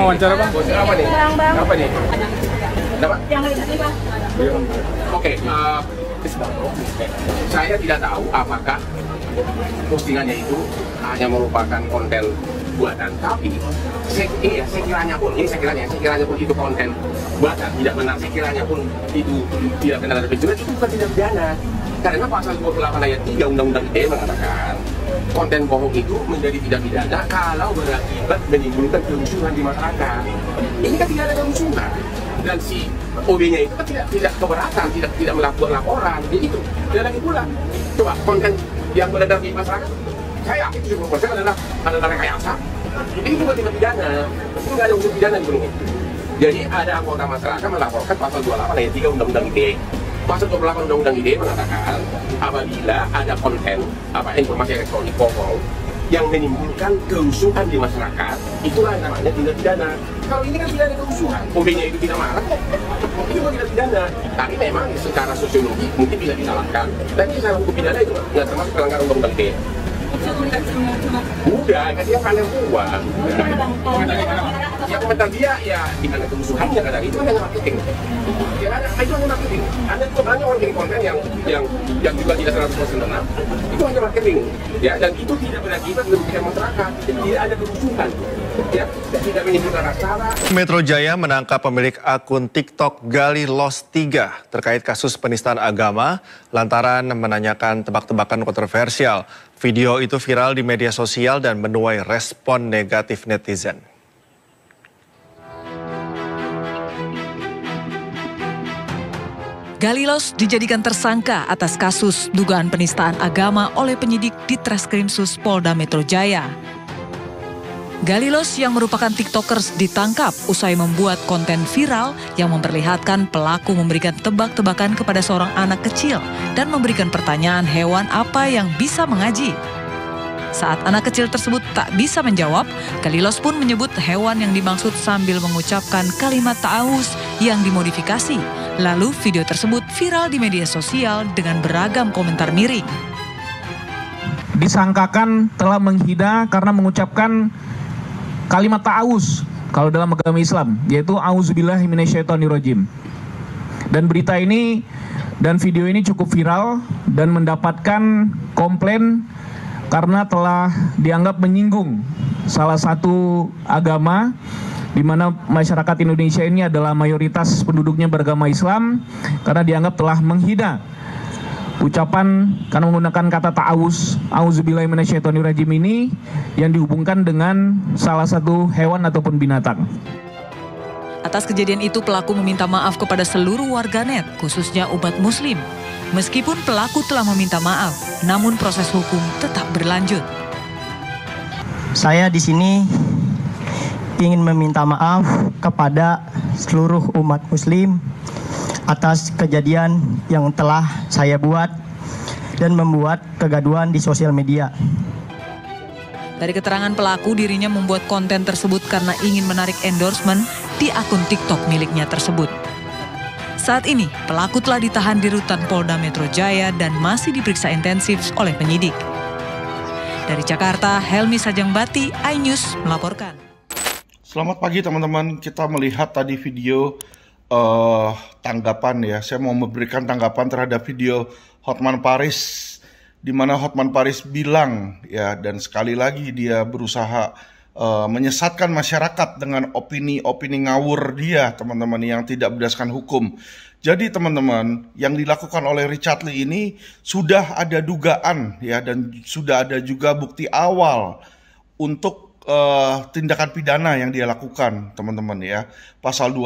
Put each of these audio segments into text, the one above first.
wawancara bang? Wawancara apa eh, nih? Bang, bang. Apa nih? Kenapa? Yang ini bang. Oke, okay, uh, saya tidak tahu apakah postingannya itu hanya merupakan konten buatan, tapi saya, iya, sekiranya pun, ini iya, sekiranya sekiranya pun itu konten buatan, tidak benar, sekiranya pun itu tidak benar dari penculian, itu bukan tidak pidana. Karena pasal 28 ayat 3 Undang-Undang ITE mengatakan konten bohong itu menjadi tidak pidana kalau berakibat menimbulkan kerusuhan di masyarakat. Ini kan tidak ada kerusuhan dan si OB-nya itu kan tidak tidak keberatan, tidak tidak melakukan laporan, jadi itu. tidak lagi pula, coba konten yang beredar di masyarakat, saya yakin persen adalah adalah rekayasa. Jadi itu bukan tidak pidana, itu nggak ada unsur pidana di belum itu. Jadi ada anggota masyarakat melaporkan pasal 28 ayat 3 Undang-Undang ITE Pasal 28 Undang-Undang IDE mengatakan apabila ada konten apa informasi elektronik bohong yang menimbulkan kerusuhan di masyarakat, itulah namanya tindak pidana. Kalau ini kan tidak ada kerusuhan, pemimpinnya itu tidak marah kok. Itu tidak pidana. Tapi memang secara sosiologi mungkin bisa disalahkan. Tapi secara hukum pidana itu nggak termasuk pelanggaran undang-undang IDE udah kan dia yang uang ya komentar dia ya ada kemusuhannya kadang itu hanya marketing ya ada nah, itu hanya marketing ada juga banyak orang bikin konten yang yang yang juga tidak seratus persen benar itu hanya marketing ya dan itu tidak berakibat merugikan masyarakat tidak ada kerusuhan Metro Jaya menangkap pemilik akun TikTok Gali Los 3 terkait kasus penistaan agama lantaran menanyakan tebak-tebakan kontroversial. Video itu viral di media sosial dan menuai respon negatif netizen. Galilos dijadikan tersangka atas kasus dugaan penistaan agama oleh penyidik di Treskrimsus Sus Polda Metro Jaya. Galilos yang merupakan tiktokers ditangkap usai membuat konten viral yang memperlihatkan pelaku memberikan tebak-tebakan kepada seorang anak kecil dan memberikan pertanyaan hewan apa yang bisa mengaji. Saat anak kecil tersebut tak bisa menjawab, Galilos pun menyebut hewan yang dimaksud sambil mengucapkan kalimat ta'awus yang dimodifikasi. Lalu video tersebut viral di media sosial dengan beragam komentar miring. Disangkakan telah menghina karena mengucapkan kalimat ta'awuz kalau dalam agama Islam yaitu auzubillahi minasyaitonirrajim. Dan berita ini dan video ini cukup viral dan mendapatkan komplain karena telah dianggap menyinggung salah satu agama di mana masyarakat Indonesia ini adalah mayoritas penduduknya beragama Islam karena dianggap telah menghina ucapan karena menggunakan kata ta'awuz auzubillahiminasyaitonirrajim ini yang dihubungkan dengan salah satu hewan ataupun binatang. Atas kejadian itu pelaku meminta maaf kepada seluruh warganet, khususnya umat muslim. Meskipun pelaku telah meminta maaf, namun proses hukum tetap berlanjut. Saya di sini ingin meminta maaf kepada seluruh umat muslim atas kejadian yang telah saya buat dan membuat kegaduhan di sosial media. Dari keterangan pelaku, dirinya membuat konten tersebut karena ingin menarik endorsement di akun TikTok miliknya tersebut. Saat ini, pelaku telah ditahan di rutan Polda Metro Jaya dan masih diperiksa intensif oleh penyidik. Dari Jakarta, Helmi Sajang Bati, iNews melaporkan. Selamat pagi teman-teman, kita melihat tadi video uh, tanggapan ya. Saya mau memberikan tanggapan terhadap video Hotman Paris di mana Hotman Paris bilang ya dan sekali lagi dia berusaha uh, menyesatkan masyarakat dengan opini-opini ngawur dia, teman-teman yang tidak berdasarkan hukum. Jadi teman-teman, yang dilakukan oleh Richard Lee ini sudah ada dugaan ya dan sudah ada juga bukti awal untuk uh, tindakan pidana yang dia lakukan, teman-teman ya. Pasal 28 uh,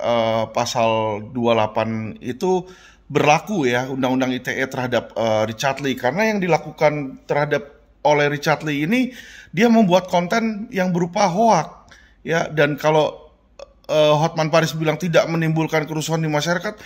eh, pasal 28 itu berlaku ya undang-undang ITE terhadap uh, Richard Lee karena yang dilakukan terhadap oleh Richard Lee ini dia membuat konten yang berupa hoak ya dan kalau uh, Hotman Paris bilang tidak menimbulkan kerusuhan di masyarakat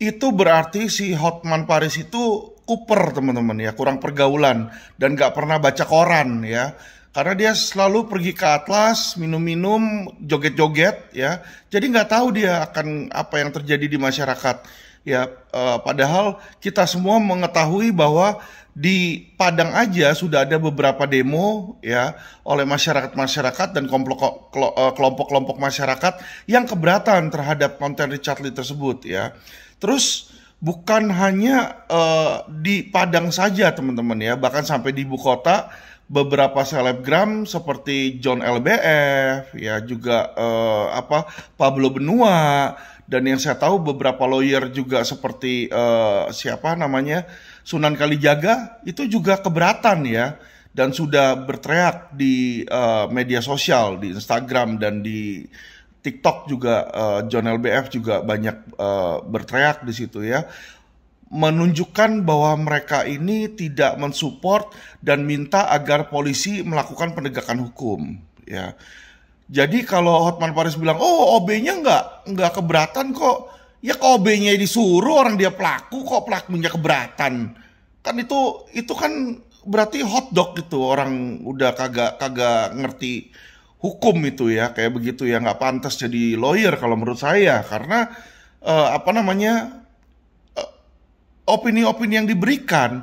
itu berarti si Hotman Paris itu kuper teman-teman ya kurang pergaulan dan gak pernah baca koran ya karena dia selalu pergi ke atlas minum-minum joget-joget ya jadi nggak tahu dia akan apa yang terjadi di masyarakat ya eh, padahal kita semua mengetahui bahwa di Padang aja sudah ada beberapa demo ya oleh masyarakat-masyarakat dan eh, kelompok-kelompok masyarakat yang keberatan terhadap konten Richard Lee tersebut ya terus bukan hanya uh, di Padang saja teman-teman ya bahkan sampai di ibu kota beberapa selebgram seperti John LBF, ya juga uh, apa Pablo Benua dan yang saya tahu beberapa lawyer juga seperti uh, siapa namanya Sunan Kalijaga itu juga keberatan ya dan sudah berteriak di uh, media sosial di Instagram dan di TikTok juga uh, John LBF juga banyak uh, berteriak di situ ya menunjukkan bahwa mereka ini tidak mensupport dan minta agar polisi melakukan penegakan hukum ya jadi kalau Hotman Paris bilang oh OB-nya nggak nggak keberatan kok ya kok OB-nya disuruh orang dia pelaku kok pelakunya keberatan kan itu itu kan berarti hotdog gitu orang udah kagak kagak ngerti hukum itu ya kayak begitu ya nggak pantas jadi lawyer kalau menurut saya karena uh, apa namanya opini-opini yang diberikan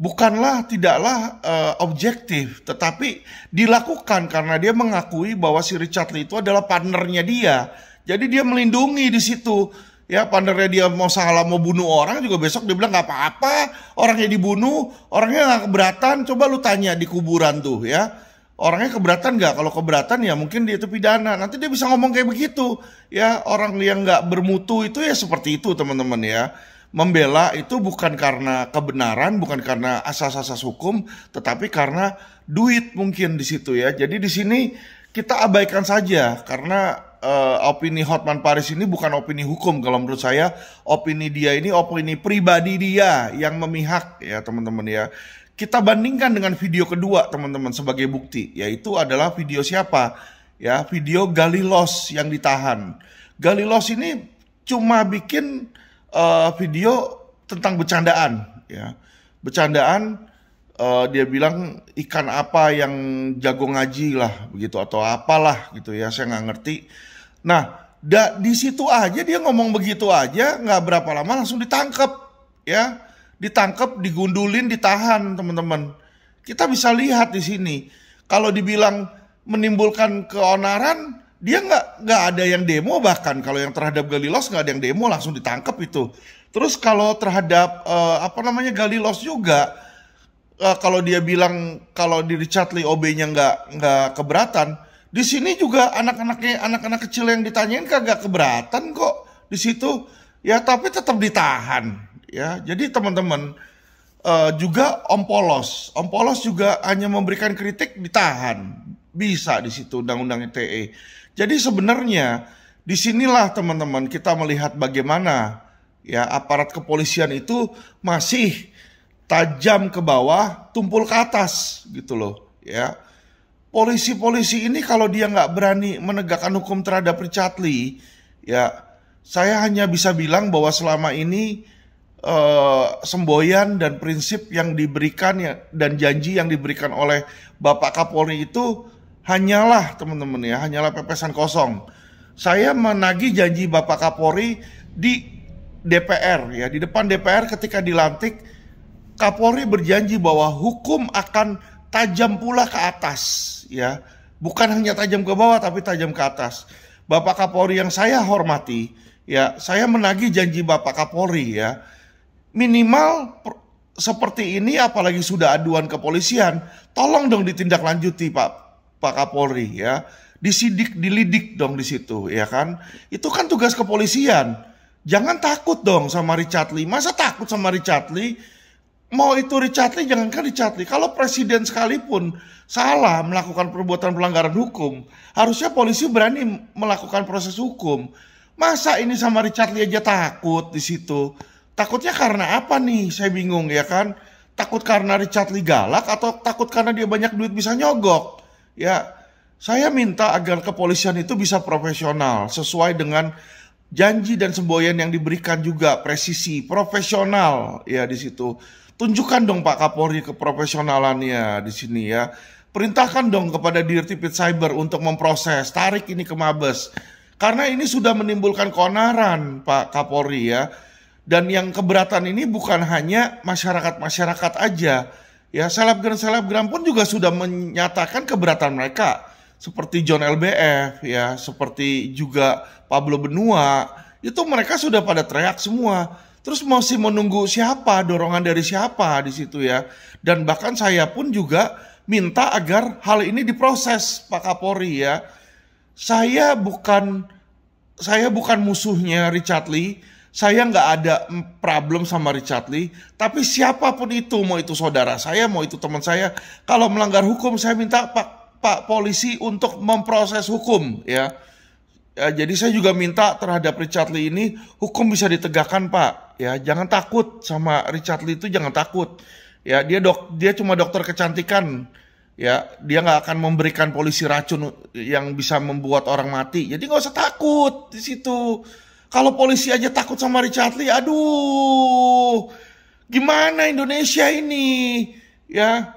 bukanlah tidaklah uh, objektif, tetapi dilakukan karena dia mengakui bahwa si Richard Lee itu adalah partnernya dia. Jadi dia melindungi di situ. Ya, partnernya dia mau salah mau bunuh orang juga besok dia bilang nggak apa-apa, orangnya dibunuh, orangnya nggak keberatan. Coba lu tanya di kuburan tuh ya. Orangnya keberatan nggak? Kalau keberatan ya mungkin dia itu pidana. Nanti dia bisa ngomong kayak begitu. Ya, orang yang nggak bermutu itu ya seperti itu teman-teman ya membela itu bukan karena kebenaran, bukan karena asas-asas hukum, tetapi karena duit mungkin di situ ya. Jadi di sini kita abaikan saja karena uh, opini Hotman Paris ini bukan opini hukum kalau menurut saya opini dia ini opini pribadi dia yang memihak ya teman-teman ya kita bandingkan dengan video kedua teman-teman sebagai bukti yaitu adalah video siapa ya video Galilos yang ditahan Galilos ini cuma bikin uh, video tentang bercandaan ya bercandaan uh, dia bilang ikan apa yang jago ngaji lah begitu atau apalah gitu ya saya nggak ngerti nah da, di situ aja dia ngomong begitu aja nggak berapa lama langsung ditangkap ya ditangkap digundulin ditahan teman-teman kita bisa lihat di sini kalau dibilang menimbulkan keonaran dia nggak nggak ada yang demo bahkan kalau yang terhadap Galilos nggak ada yang demo langsung ditangkap itu. Terus kalau terhadap uh, apa namanya Galilos juga uh, kalau dia bilang kalau di Richard Lee OB-nya nggak nggak keberatan, di sini juga anak-anaknya anak-anak kecil yang ditanyain kagak keberatan kok di situ ya tapi tetap ditahan ya. Jadi teman-teman uh, juga Om Polos, Om Polos juga hanya memberikan kritik ditahan bisa di situ undang-undang ITE. Jadi sebenarnya disinilah teman-teman kita melihat bagaimana ya aparat kepolisian itu masih tajam ke bawah, tumpul ke atas gitu loh ya. Polisi-polisi ini kalau dia nggak berani menegakkan hukum terhadap Richard Lee, ya saya hanya bisa bilang bahwa selama ini eh, semboyan dan prinsip yang diberikan ya, dan janji yang diberikan oleh Bapak Kapolri itu hanyalah teman-teman ya, hanyalah pepesan kosong. Saya menagih janji Bapak Kapolri di DPR ya, di depan DPR ketika dilantik Kapolri berjanji bahwa hukum akan tajam pula ke atas ya. Bukan hanya tajam ke bawah tapi tajam ke atas. Bapak Kapolri yang saya hormati ya, saya menagih janji Bapak Kapolri ya. Minimal seperti ini apalagi sudah aduan kepolisian, tolong dong ditindaklanjuti Pak Pak Kapolri ya. Disidik, dilidik dong di situ ya kan. Itu kan tugas kepolisian. Jangan takut dong sama Richard Lee. Masa takut sama Richard Lee? Mau itu Richard Lee, kan Richard Lee. Kalau presiden sekalipun salah melakukan perbuatan pelanggaran hukum, harusnya polisi berani melakukan proses hukum. Masa ini sama Richard Lee aja takut di situ? Takutnya karena apa nih? Saya bingung ya kan takut karena Richard Lee galak atau takut karena dia banyak duit bisa nyogok. Ya, saya minta agar kepolisian itu bisa profesional sesuai dengan janji dan semboyan yang diberikan juga presisi profesional ya di situ. Tunjukkan dong Pak Kapolri keprofesionalannya di sini ya. Perintahkan dong kepada Dirtipit Cyber untuk memproses, tarik ini ke Mabes. Karena ini sudah menimbulkan konaran Pak Kapolri ya. Dan yang keberatan ini bukan hanya masyarakat-masyarakat aja, Ya selebgram-selebgram pun juga sudah menyatakan keberatan mereka seperti John LBF ya, seperti juga Pablo Benua, itu mereka sudah pada teriak semua. Terus masih menunggu siapa, dorongan dari siapa di situ ya. Dan bahkan saya pun juga minta agar hal ini diproses Pak Kapolri ya. Saya bukan saya bukan musuhnya Richard Lee, saya nggak ada problem sama Richard Lee, tapi siapapun itu, mau itu saudara saya, mau itu teman saya, kalau melanggar hukum saya minta Pak Pak polisi untuk memproses hukum ya. ya. Jadi saya juga minta terhadap Richard Lee ini hukum bisa ditegakkan Pak ya. Jangan takut sama Richard Lee itu jangan takut. Ya, dia dok dia cuma dokter kecantikan ya dia nggak akan memberikan polisi racun yang bisa membuat orang mati jadi nggak usah takut di situ kalau polisi aja takut sama Richard Lee, aduh, gimana Indonesia ini? Ya,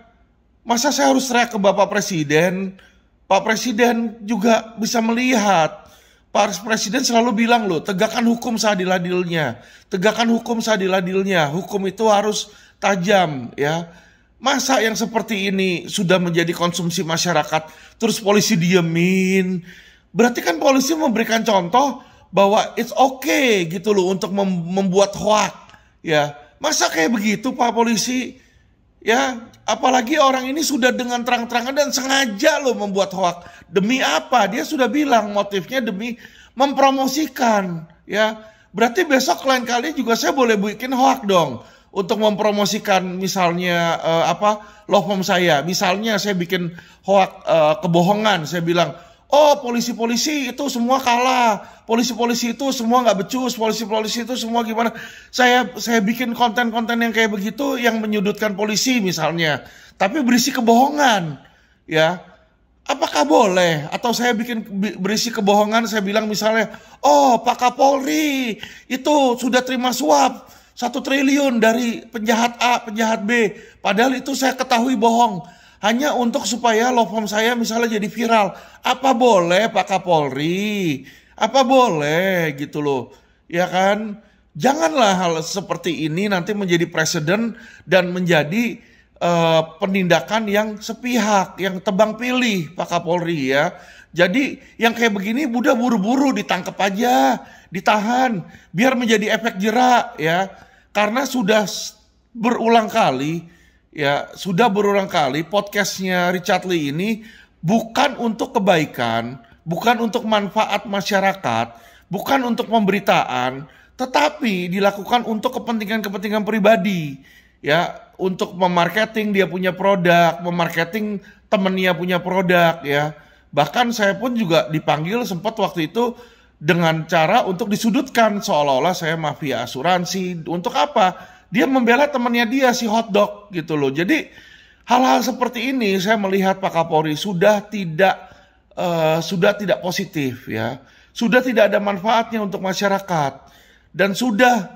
masa saya harus teriak ke Bapak Presiden? Pak Presiden juga bisa melihat. Pak Presiden selalu bilang loh, tegakkan hukum seadil-adilnya. Tegakkan hukum seadil-adilnya. Hukum itu harus tajam ya. Masa yang seperti ini sudah menjadi konsumsi masyarakat, terus polisi diemin. Berarti kan polisi memberikan contoh bahwa it's okay gitu loh untuk mem membuat hoak ya masa kayak begitu pak polisi ya apalagi orang ini sudah dengan terang-terangan dan sengaja loh membuat hoak demi apa dia sudah bilang motifnya demi mempromosikan ya berarti besok lain kali juga saya boleh bikin hoak dong untuk mempromosikan misalnya uh, apa loh firm saya misalnya saya bikin hoak uh, kebohongan saya bilang oh polisi-polisi itu semua kalah, polisi-polisi itu semua nggak becus, polisi-polisi itu semua gimana. Saya saya bikin konten-konten yang kayak begitu yang menyudutkan polisi misalnya, tapi berisi kebohongan, ya. Apakah boleh? Atau saya bikin berisi kebohongan, saya bilang misalnya, oh Pak Kapolri itu sudah terima suap satu triliun dari penjahat A, penjahat B. Padahal itu saya ketahui bohong hanya untuk supaya law firm saya misalnya jadi viral. Apa boleh Pak Kapolri? Apa boleh gitu loh. Ya kan? Janganlah hal seperti ini nanti menjadi presiden dan menjadi uh, penindakan yang sepihak, yang tebang pilih Pak Kapolri ya. Jadi yang kayak begini mudah buru-buru ditangkap aja, ditahan, biar menjadi efek jerak ya. Karena sudah berulang kali ya sudah berulang kali podcastnya Richard Lee ini bukan untuk kebaikan, bukan untuk manfaat masyarakat, bukan untuk pemberitaan, tetapi dilakukan untuk kepentingan-kepentingan pribadi. Ya, untuk memarketing dia punya produk, memarketing temennya punya produk ya. Bahkan saya pun juga dipanggil sempat waktu itu dengan cara untuk disudutkan seolah-olah saya mafia asuransi. Untuk apa? dia membela temannya dia si hotdog gitu loh. Jadi hal-hal seperti ini saya melihat Pak Kapolri sudah tidak uh, sudah tidak positif ya. Sudah tidak ada manfaatnya untuk masyarakat dan sudah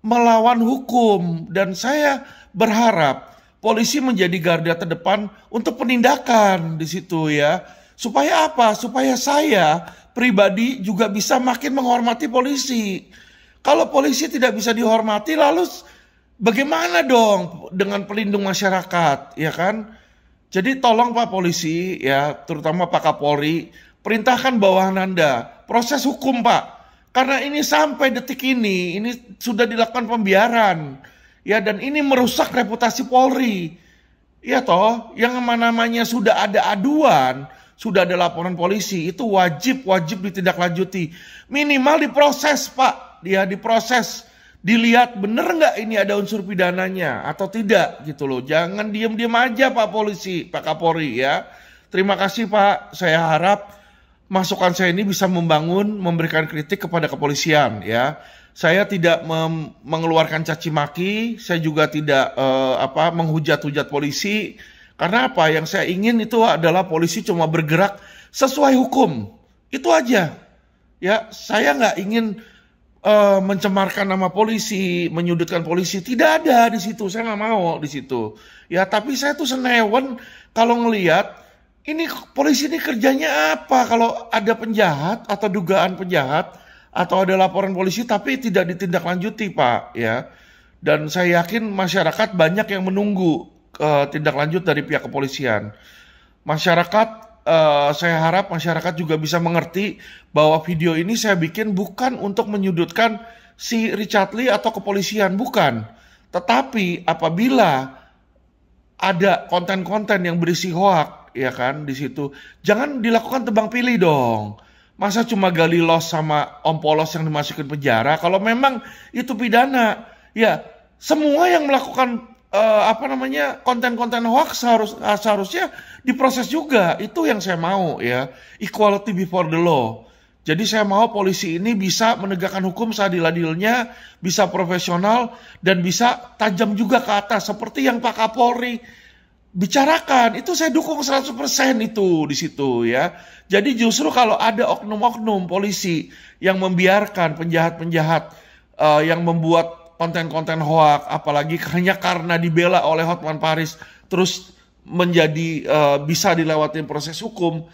melawan hukum dan saya berharap polisi menjadi garda terdepan untuk penindakan di situ ya. Supaya apa? Supaya saya pribadi juga bisa makin menghormati polisi. Kalau polisi tidak bisa dihormati lalu Bagaimana dong dengan pelindung masyarakat, ya kan? Jadi tolong Pak Polisi, ya terutama Pak Kapolri, perintahkan bawahan Anda, proses hukum Pak. Karena ini sampai detik ini, ini sudah dilakukan pembiaran. Ya dan ini merusak reputasi Polri. Ya toh, yang namanya sudah ada aduan, sudah ada laporan polisi, itu wajib wajib ditindaklanjuti. Minimal diproses, Pak. Dia ya, diproses dilihat bener nggak ini ada unsur pidananya atau tidak gitu loh. Jangan diem-diem aja Pak Polisi, Pak Kapolri ya. Terima kasih Pak, saya harap masukan saya ini bisa membangun, memberikan kritik kepada kepolisian ya. Saya tidak mengeluarkan caci maki, saya juga tidak eh, apa menghujat-hujat polisi. Karena apa? Yang saya ingin itu adalah polisi cuma bergerak sesuai hukum. Itu aja. Ya, saya nggak ingin uh, mencemarkan nama polisi, menyudutkan polisi tidak ada di situ. Saya nggak mau di situ. Ya tapi saya tuh senewen kalau ngelihat ini polisi ini kerjanya apa? Kalau ada penjahat atau dugaan penjahat atau ada laporan polisi tapi tidak ditindaklanjuti pak, ya. Dan saya yakin masyarakat banyak yang menunggu uh, tindak lanjut dari pihak kepolisian. Masyarakat uh, saya harap masyarakat juga bisa mengerti bahwa video ini saya bikin bukan untuk menyudutkan si Richard Lee atau kepolisian, bukan. Tetapi apabila ada konten-konten yang berisi hoak, ya kan, di situ, jangan dilakukan tebang pilih dong. Masa cuma gali los sama Om Polos yang dimasukin penjara? Kalau memang itu pidana, ya semua yang melakukan uh, apa namanya konten-konten hoax harus eh, seharusnya diproses juga. Itu yang saya mau ya. Equality before the law. Jadi saya mau polisi ini bisa menegakkan hukum seadil-adilnya, bisa profesional dan bisa tajam juga ke atas seperti yang Pak Kapolri bicarakan. Itu saya dukung 100% itu di situ ya. Jadi justru kalau ada oknum-oknum polisi yang membiarkan penjahat-penjahat uh, yang membuat konten-konten hoak, apalagi hanya karena dibela oleh Hotman Paris terus menjadi uh, bisa dilewatin proses hukum,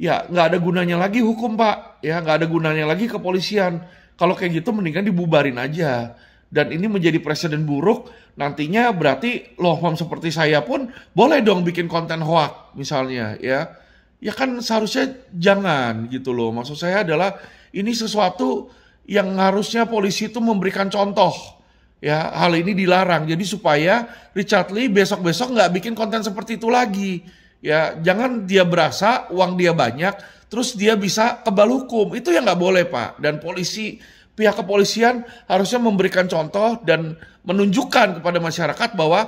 ya nggak ada gunanya lagi hukum pak, ya nggak ada gunanya lagi kepolisian. Kalau kayak gitu mendingan dibubarin aja. Dan ini menjadi presiden buruk, nantinya berarti loh, lohom seperti saya pun boleh dong bikin konten hoak misalnya ya. Ya kan seharusnya jangan gitu loh. Maksud saya adalah ini sesuatu yang harusnya polisi itu memberikan contoh Ya, hal ini dilarang. Jadi supaya Richard Lee besok-besok nggak bikin konten seperti itu lagi. Ya, jangan dia berasa uang dia banyak, terus dia bisa kebal hukum. Itu yang nggak boleh, Pak. Dan polisi, pihak kepolisian harusnya memberikan contoh dan menunjukkan kepada masyarakat bahwa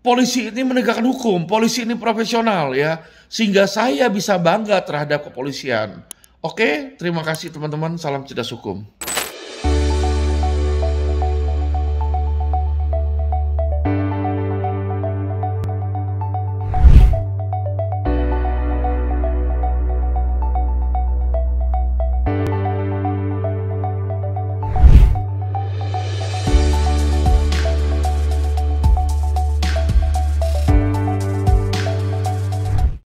polisi ini menegakkan hukum, polisi ini profesional ya, sehingga saya bisa bangga terhadap kepolisian. Oke, terima kasih teman-teman. Salam cerdas hukum.